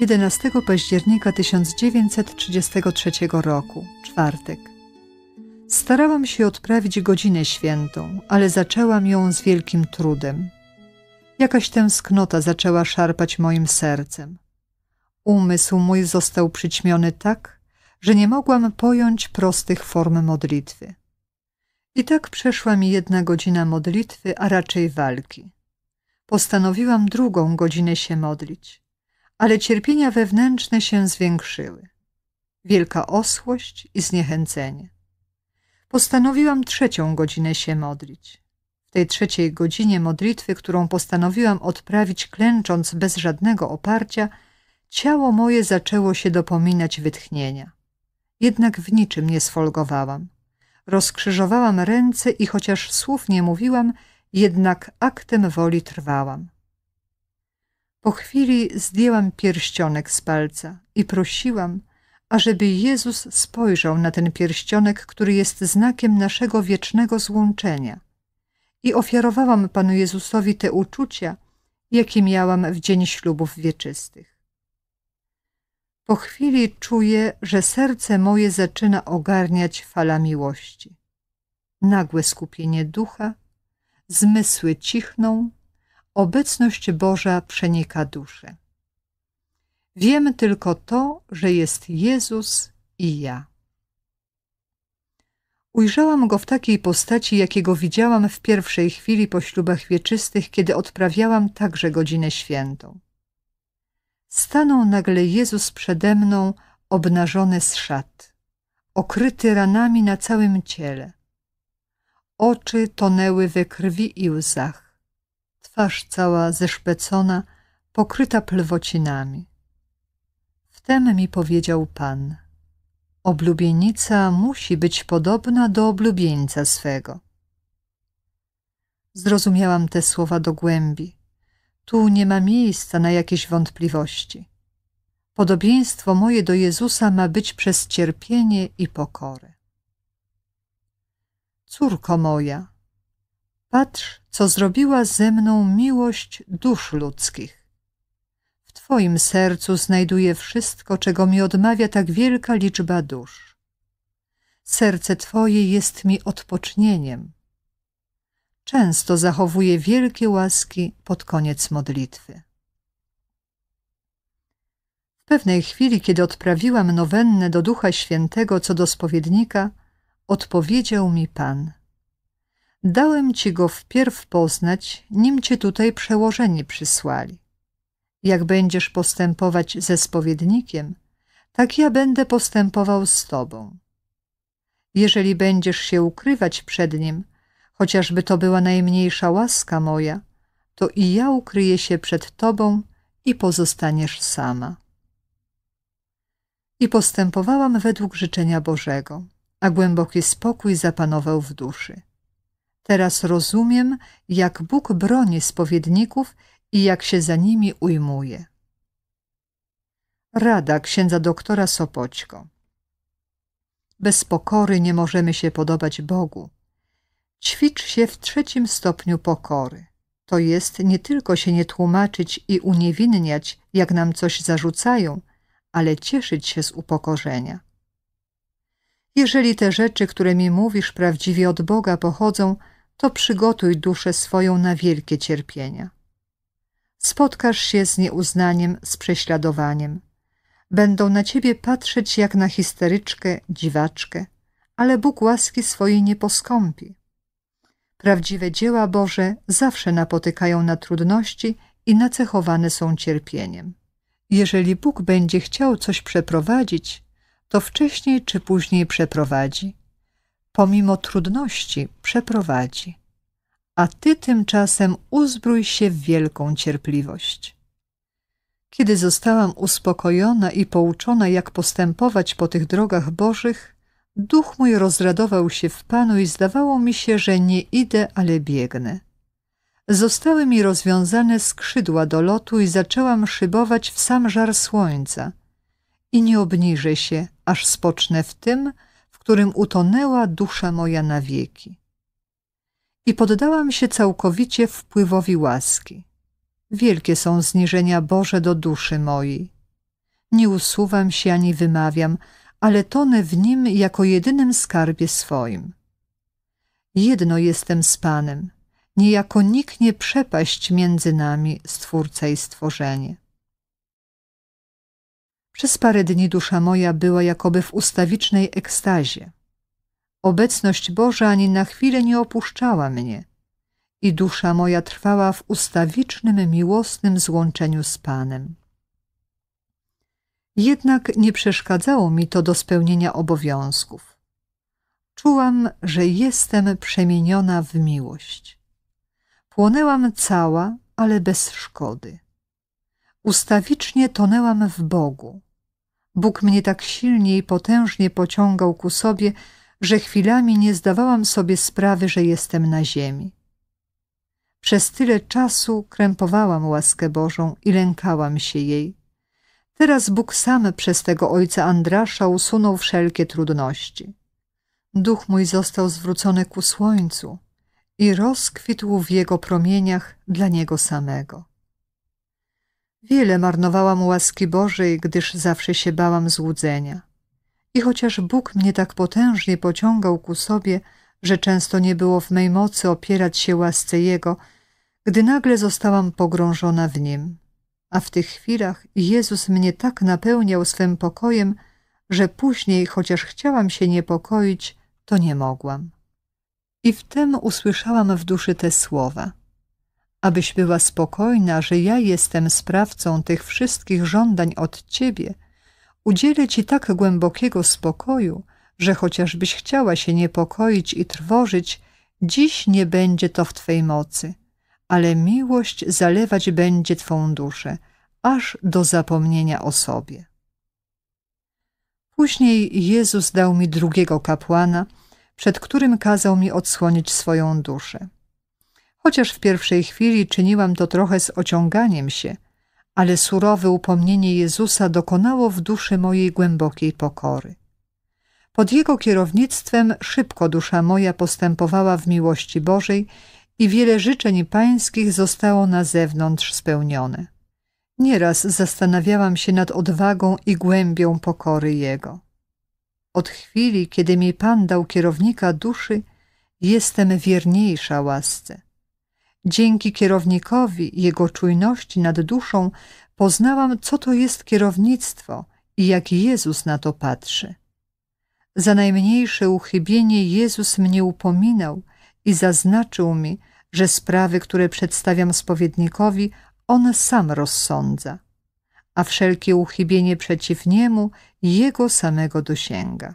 11 października 1933 roku, czwartek. Starałam się odprawić godzinę świętą, ale zaczęłam ją z wielkim trudem. Jakaś tęsknota zaczęła szarpać moim sercem. Umysł mój został przyćmiony tak, że nie mogłam pojąć prostych form modlitwy. I tak przeszła mi jedna godzina modlitwy, a raczej walki. Postanowiłam drugą godzinę się modlić, ale cierpienia wewnętrzne się zwiększyły. Wielka osłość i zniechęcenie. Postanowiłam trzecią godzinę się modlić. W tej trzeciej godzinie modlitwy, którą postanowiłam odprawić klęcząc bez żadnego oparcia, Ciało moje zaczęło się dopominać wytchnienia. Jednak w niczym nie sfolgowałam. Rozkrzyżowałam ręce i chociaż słów nie mówiłam, jednak aktem woli trwałam. Po chwili zdjęłam pierścionek z palca i prosiłam, ażeby Jezus spojrzał na ten pierścionek, który jest znakiem naszego wiecznego złączenia. I ofiarowałam Panu Jezusowi te uczucia, jakie miałam w dzień ślubów wieczystych. Po chwili czuję, że serce moje zaczyna ogarniać fala miłości. Nagłe skupienie ducha, zmysły cichną, obecność Boża przenika duszę. Wiem tylko to, że jest Jezus i ja. Ujrzałam go w takiej postaci, jakiego widziałam w pierwszej chwili po ślubach wieczystych, kiedy odprawiałam także godzinę świętą stanął nagle Jezus przede mną, obnażony z szat, okryty ranami na całym ciele. Oczy tonęły we krwi i łzach, twarz cała zeszpecona, pokryta plwocinami. Wtem mi powiedział Pan, oblubienica musi być podobna do oblubieńca swego. Zrozumiałam te słowa do głębi tu nie ma miejsca na jakieś wątpliwości. Podobieństwo moje do Jezusa ma być przez cierpienie i pokorę. Córko moja, patrz, co zrobiła ze mną miłość dusz ludzkich. W Twoim sercu znajduję wszystko, czego mi odmawia tak wielka liczba dusz. Serce Twoje jest mi odpocznieniem często zachowuje wielkie łaski pod koniec modlitwy. W pewnej chwili, kiedy odprawiłam nowennę do Ducha Świętego co do spowiednika, odpowiedział mi Pan. Dałem Ci go wpierw poznać, nim Cię tutaj przełożeni przysłali. Jak będziesz postępować ze spowiednikiem, tak ja będę postępował z Tobą. Jeżeli będziesz się ukrywać przed nim, chociażby to była najmniejsza łaska moja, to i ja ukryję się przed Tobą i pozostaniesz sama. I postępowałam według życzenia Bożego, a głęboki spokój zapanował w duszy. Teraz rozumiem, jak Bóg broni spowiedników i jak się za nimi ujmuje. Rada księdza doktora Sopoćko Bez pokory nie możemy się podobać Bogu. Ćwicz się w trzecim stopniu pokory. To jest nie tylko się nie tłumaczyć i uniewinniać, jak nam coś zarzucają, ale cieszyć się z upokorzenia. Jeżeli te rzeczy, które mi mówisz, prawdziwie od Boga pochodzą, to przygotuj duszę swoją na wielkie cierpienia. Spotkasz się z nieuznaniem, z prześladowaniem. Będą na ciebie patrzeć jak na histeryczkę, dziwaczkę, ale Bóg łaski swojej nie poskąpi. Prawdziwe dzieła Boże zawsze napotykają na trudności i nacechowane są cierpieniem. Jeżeli Bóg będzie chciał coś przeprowadzić, to wcześniej czy później przeprowadzi. Pomimo trudności przeprowadzi. A ty tymczasem uzbrój się w wielką cierpliwość. Kiedy zostałam uspokojona i pouczona, jak postępować po tych drogach Bożych, Duch mój rozradował się w Panu i zdawało mi się, że nie idę, ale biegnę. Zostały mi rozwiązane skrzydła do lotu i zaczęłam szybować w sam żar słońca. I nie obniżę się, aż spocznę w tym, w którym utonęła dusza moja na wieki. I poddałam się całkowicie wpływowi łaski. Wielkie są zniżenia Boże do duszy mojej. Nie usuwam się ani wymawiam, ale tonę w nim jako jedynym skarbie swoim. Jedno jestem z Panem, niejako niknie przepaść między nami Stwórca i Stworzenie. Przez parę dni dusza moja była jakoby w ustawicznej ekstazie. Obecność Boża ani na chwilę nie opuszczała mnie i dusza moja trwała w ustawicznym, miłosnym złączeniu z Panem. Jednak nie przeszkadzało mi to do spełnienia obowiązków. Czułam, że jestem przemieniona w miłość. Płonęłam cała, ale bez szkody. Ustawicznie tonęłam w Bogu. Bóg mnie tak silnie i potężnie pociągał ku sobie, że chwilami nie zdawałam sobie sprawy, że jestem na ziemi. Przez tyle czasu krępowałam łaskę Bożą i lękałam się jej, Teraz Bóg sam przez tego ojca Andrasza usunął wszelkie trudności. Duch mój został zwrócony ku słońcu i rozkwitł w jego promieniach dla niego samego. Wiele marnowałam łaski Bożej, gdyż zawsze się bałam złudzenia. I chociaż Bóg mnie tak potężnie pociągał ku sobie, że często nie było w mej mocy opierać się łasce Jego, gdy nagle zostałam pogrążona w Nim a w tych chwilach Jezus mnie tak napełniał swym pokojem, że później, chociaż chciałam się niepokoić, to nie mogłam. I wtem usłyszałam w duszy te słowa. Abyś była spokojna, że ja jestem sprawcą tych wszystkich żądań od ciebie, udzielę ci tak głębokiego spokoju, że chociażbyś chciała się niepokoić i trwożyć, dziś nie będzie to w twej mocy – ale miłość zalewać będzie Twą duszę, aż do zapomnienia o sobie. Później Jezus dał mi drugiego kapłana, przed którym kazał mi odsłonić swoją duszę. Chociaż w pierwszej chwili czyniłam to trochę z ociąganiem się, ale surowe upomnienie Jezusa dokonało w duszy mojej głębokiej pokory. Pod jego kierownictwem szybko dusza moja postępowała w miłości Bożej i wiele życzeń pańskich zostało na zewnątrz spełnione. Nieraz zastanawiałam się nad odwagą i głębią pokory Jego. Od chwili, kiedy mi Pan dał kierownika duszy, jestem wierniejsza łasce. Dzięki kierownikowi, jego czujności nad duszą, poznałam, co to jest kierownictwo i jak Jezus na to patrzy. Za najmniejsze uchybienie Jezus mnie upominał i zaznaczył mi, że sprawy, które przedstawiam spowiednikowi, on sam rozsądza, a wszelkie uchybienie przeciw niemu jego samego dosięga.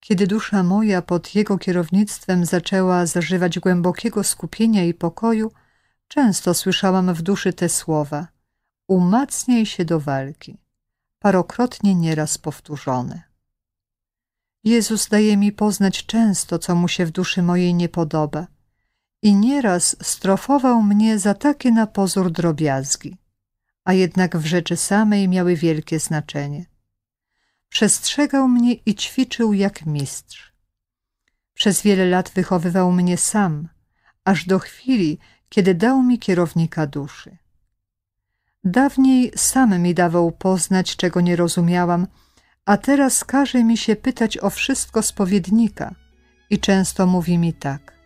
Kiedy dusza moja pod jego kierownictwem zaczęła zażywać głębokiego skupienia i pokoju, często słyszałam w duszy te słowa – umacniaj się do walki, parokrotnie nieraz powtórzone. Jezus daje mi poznać często, co mu się w duszy mojej nie podoba – i nieraz strofował mnie za takie na pozór drobiazgi, a jednak w rzeczy samej miały wielkie znaczenie. Przestrzegał mnie i ćwiczył jak mistrz. Przez wiele lat wychowywał mnie sam, aż do chwili, kiedy dał mi kierownika duszy. Dawniej sam mi dawał poznać, czego nie rozumiałam, a teraz każe mi się pytać o wszystko spowiednika i często mówi mi tak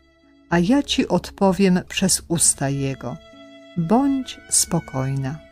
a ja ci odpowiem przez usta Jego. Bądź spokojna.